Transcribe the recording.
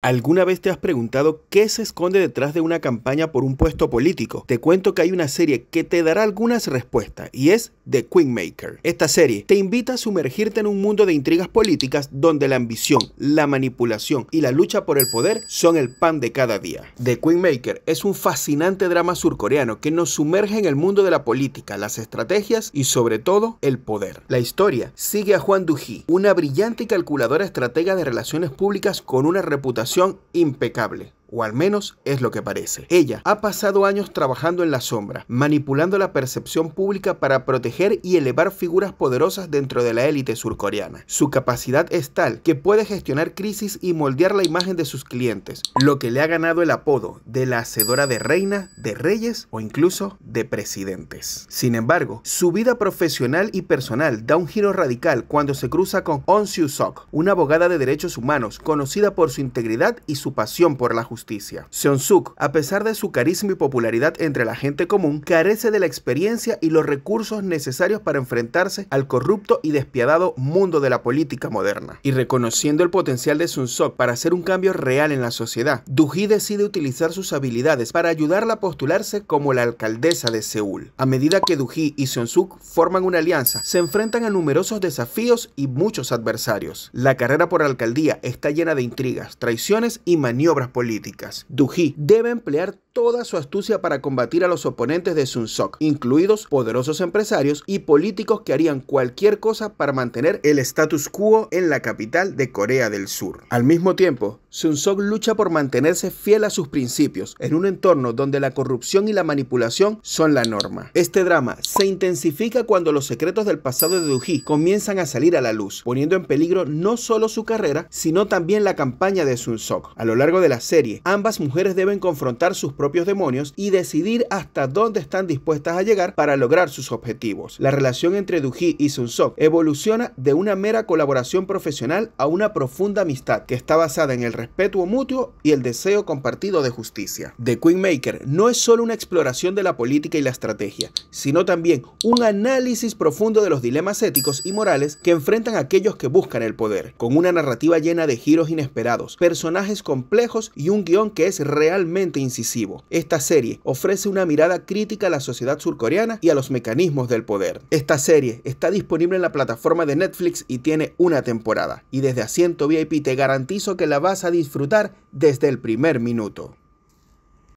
¿Alguna vez te has preguntado qué se esconde detrás de una campaña por un puesto político? Te cuento que hay una serie que te dará algunas respuestas y es The Queenmaker. Esta serie te invita a sumergirte en un mundo de intrigas políticas donde la ambición, la manipulación y la lucha por el poder son el pan de cada día. The Queenmaker es un fascinante drama surcoreano que nos sumerge en el mundo de la política, las estrategias y sobre todo el poder. La historia sigue a Juan Duji, una brillante y calculadora estratega de relaciones públicas con una reputación impecable o al menos es lo que parece. Ella ha pasado años trabajando en la sombra, manipulando la percepción pública para proteger y elevar figuras poderosas dentro de la élite surcoreana. Su capacidad es tal que puede gestionar crisis y moldear la imagen de sus clientes, lo que le ha ganado el apodo de la hacedora de reina, de reyes o incluso de presidentes. Sin embargo, su vida profesional y personal da un giro radical cuando se cruza con On Siu-sok, una abogada de derechos humanos conocida por su integridad y su pasión por la justicia justicia. Seon-suk, a pesar de su carisma y popularidad entre la gente común, carece de la experiencia y los recursos necesarios para enfrentarse al corrupto y despiadado mundo de la política moderna. Y reconociendo el potencial de seon suk para hacer un cambio real en la sociedad, Duji decide utilizar sus habilidades para ayudarla a postularse como la alcaldesa de Seúl. A medida que Duji y Seon-suk forman una alianza, se enfrentan a numerosos desafíos y muchos adversarios. La carrera por alcaldía está llena de intrigas, traiciones y maniobras políticas políticas. debe emplear toda su astucia para combatir a los oponentes de Sun Sok, incluidos poderosos empresarios y políticos que harían cualquier cosa para mantener el status quo en la capital de Corea del Sur. Al mismo tiempo, Sun Sok lucha por mantenerse fiel a sus principios en un entorno donde la corrupción y la manipulación son la norma. Este drama se intensifica cuando los secretos del pasado de Duji comienzan a salir a la luz, poniendo en peligro no solo su carrera, sino también la campaña de Sun Sok. A lo largo de la serie, ambas mujeres deben confrontar sus propios demonios y decidir hasta dónde están dispuestas a llegar para lograr sus objetivos. La relación entre Duji y Sun Sok evoluciona de una mera colaboración profesional a una profunda amistad que está basada en el respeto mutuo y el deseo compartido de justicia. The Queen Maker no es solo una exploración de la política y la estrategia, sino también un análisis profundo de los dilemas éticos y morales que enfrentan aquellos que buscan el poder, con una narrativa llena de giros inesperados, personajes complejos y un guión que es realmente incisivo. Esta serie ofrece una mirada crítica a la sociedad surcoreana y a los mecanismos del poder. Esta serie está disponible en la plataforma de Netflix y tiene una temporada, y desde Asiento VIP te garantizo que la vas a disfrutar desde el primer minuto.